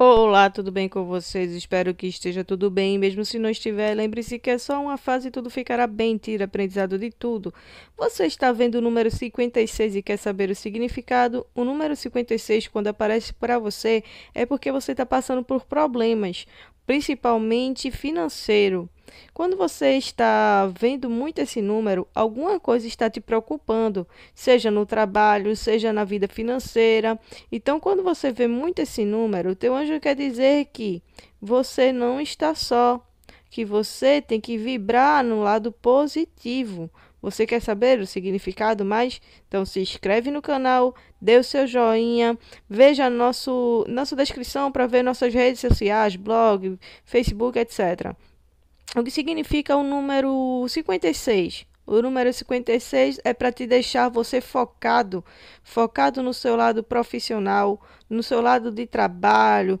Olá, tudo bem com vocês? Espero que esteja tudo bem. Mesmo se não estiver, lembre-se que é só uma fase e tudo ficará bem. Tira aprendizado de tudo. Você está vendo o número 56 e quer saber o significado? O número 56, quando aparece para você, é porque você está passando por problemas principalmente financeiro. Quando você está vendo muito esse número, alguma coisa está te preocupando, seja no trabalho, seja na vida financeira. Então, quando você vê muito esse número, teu anjo quer dizer que você não está só, que você tem que vibrar no lado positivo, você quer saber o significado mais? Então se inscreve no canal, dê o seu joinha, veja nosso, nossa descrição para ver nossas redes sociais, blog, Facebook, etc. O que significa o número 56? O número 56 é para te deixar você focado, focado no seu lado profissional, no seu lado de trabalho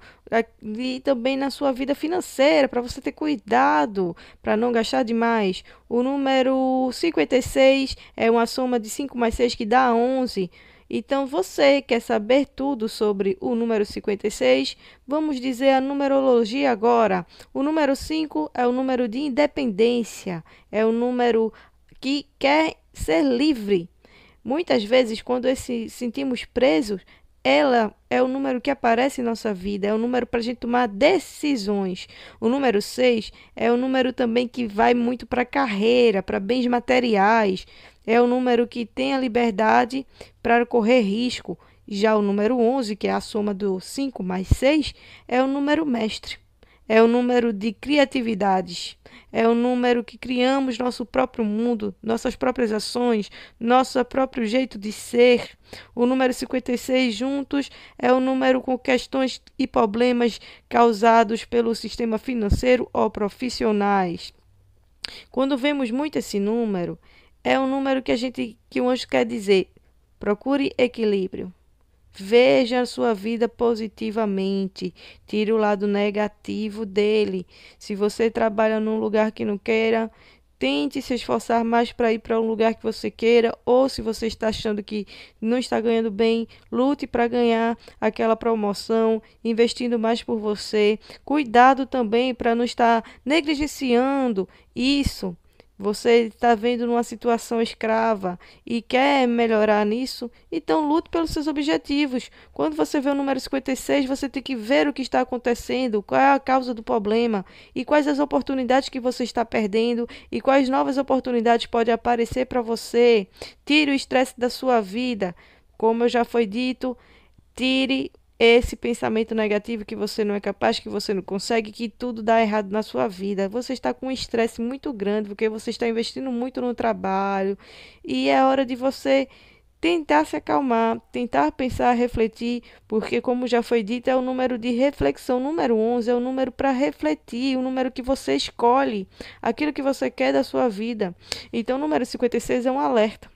e também na sua vida financeira, para você ter cuidado, para não gastar demais. O número 56 é uma soma de 5 mais 6 que dá 11. Então, você quer saber tudo sobre o número 56? Vamos dizer a numerologia agora. O número 5 é o número de independência, é o número que quer ser livre. Muitas vezes, quando esse, sentimos presos, ela é o número que aparece em nossa vida, é o número para a gente tomar decisões. O número 6 é o número também que vai muito para carreira, para bens materiais, é o número que tem a liberdade para correr risco. Já o número 11, que é a soma do 5 mais 6, é o número mestre é o número de criatividades, é o número que criamos nosso próprio mundo, nossas próprias ações, nosso próprio jeito de ser. O número 56 juntos é o número com questões e problemas causados pelo sistema financeiro ou profissionais. Quando vemos muito esse número, é o número que a gente que o anjo quer dizer: procure equilíbrio. Veja a sua vida positivamente. Tire o lado negativo dele. Se você trabalha num lugar que não queira, tente se esforçar mais para ir para um lugar que você queira, ou se você está achando que não está ganhando bem, lute para ganhar aquela promoção, investindo mais por você. Cuidado também para não estar negligenciando isso você está vendo numa situação escrava e quer melhorar nisso? Então lute pelos seus objetivos. Quando você vê o número 56, você tem que ver o que está acontecendo, qual é a causa do problema e quais as oportunidades que você está perdendo e quais novas oportunidades podem aparecer para você. Tire o estresse da sua vida. Como já foi dito, tire esse pensamento negativo que você não é capaz, que você não consegue, que tudo dá errado na sua vida. Você está com um estresse muito grande porque você está investindo muito no trabalho e é hora de você tentar se acalmar, tentar pensar, refletir, porque como já foi dito, é o número de reflexão, número 11 é o número para refletir, o número que você escolhe, aquilo que você quer da sua vida. Então, o número 56 é um alerta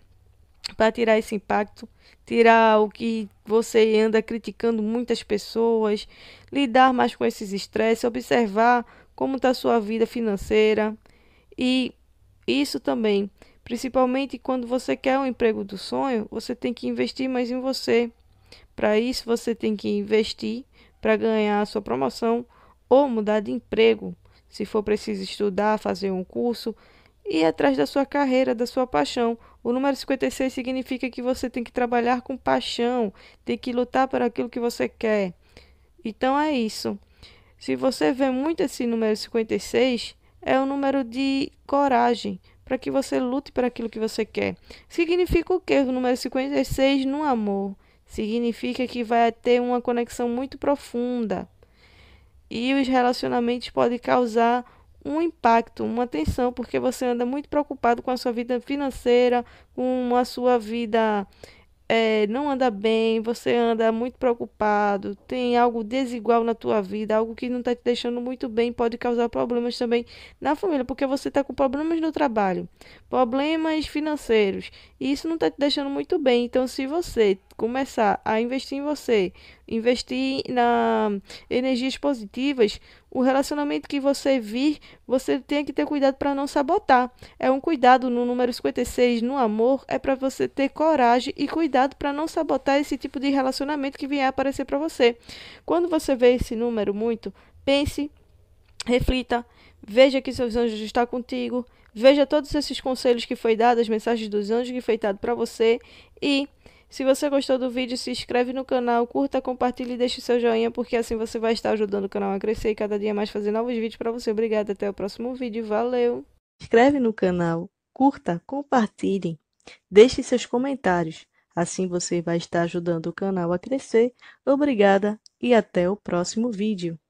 para tirar esse impacto, tirar o que você anda criticando muitas pessoas, lidar mais com esses estresses, observar como está sua vida financeira e isso também, principalmente quando você quer um emprego do sonho, você tem que investir mais em você. Para isso você tem que investir para ganhar a sua promoção ou mudar de emprego, se for preciso estudar, fazer um curso, ir atrás da sua carreira, da sua paixão o número 56 significa que você tem que trabalhar com paixão, tem que lutar por aquilo que você quer. Então é isso. Se você vê muito esse número 56, é o número de coragem, para que você lute para aquilo que você quer. Significa o que o número 56 no amor? Significa que vai ter uma conexão muito profunda. E os relacionamentos podem causar um impacto, uma tensão, porque você anda muito preocupado com a sua vida financeira, com a sua vida é, não anda bem, você anda muito preocupado, tem algo desigual na tua vida, algo que não está te deixando muito bem, pode causar problemas também na família, porque você está com problemas no trabalho, problemas financeiros, e isso não está te deixando muito bem. Então, se você começar a investir em você, investir na energias positivas, o relacionamento que você vir, você tem que ter cuidado para não sabotar. É um cuidado no número 56, no amor, é para você ter coragem e cuidado para não sabotar esse tipo de relacionamento que vier aparecer para você. Quando você vê esse número muito, pense, reflita, veja que seus anjos estão contigo, veja todos esses conselhos que foi dado, as mensagens dos anjos que foi dado para você e se você gostou do vídeo, se inscreve no canal, curta, compartilhe e deixe seu joinha, porque assim você vai estar ajudando o canal a crescer e cada dia mais fazer novos vídeos para você. Obrigada, até o próximo vídeo, valeu! Inscreve no canal, curta, compartilhe, deixe seus comentários, assim você vai estar ajudando o canal a crescer. Obrigada e até o próximo vídeo.